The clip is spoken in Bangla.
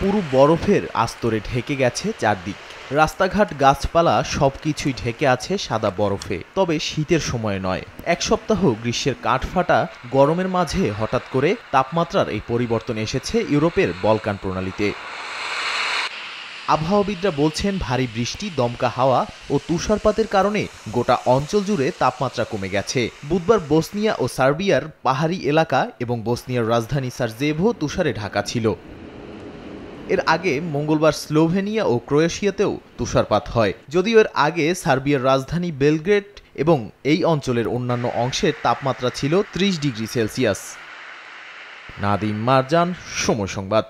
পুরো বরফের আস্তরে ঢেকে গেছে চারদিক রাস্তাঘাট গাছপালা সব কিছুই ঢেকে আছে সাদা বরফে তবে শীতের সময় নয় এক সপ্তাহ গ্রীষ্মের কাঠফাটা গরমের মাঝে হঠাৎ করে তাপমাত্রার এই পরিবর্তন এসেছে ইউরোপের বলকান প্রণালীতে আবহাওয়াবিদরা বলছেন ভারী বৃষ্টি দমকা হাওয়া ও তুষারপাতের কারণে গোটা অঞ্চল জুড়ে তাপমাত্রা কমে গেছে বুধবার বসনিয়া ও সার্বিয়ার পাহাড়ি এলাকা এবং বসনিয়ার রাজধানী সার্জেভো তুষারে ঢাকা ছিল এর আগে মঙ্গলবার স্লোভেনিয়া ও ক্রোয়েশিয়াতেও তুষারপাত হয় যদিও এর আগে সার্বিয়ার রাজধানী বেলগ্রেড এবং এই অঞ্চলের অন্যান্য অংশের তাপমাত্রা ছিল ত্রিশ ডিগ্রি সেলসিয়াস নাদিম মারজান সময় সংবাদ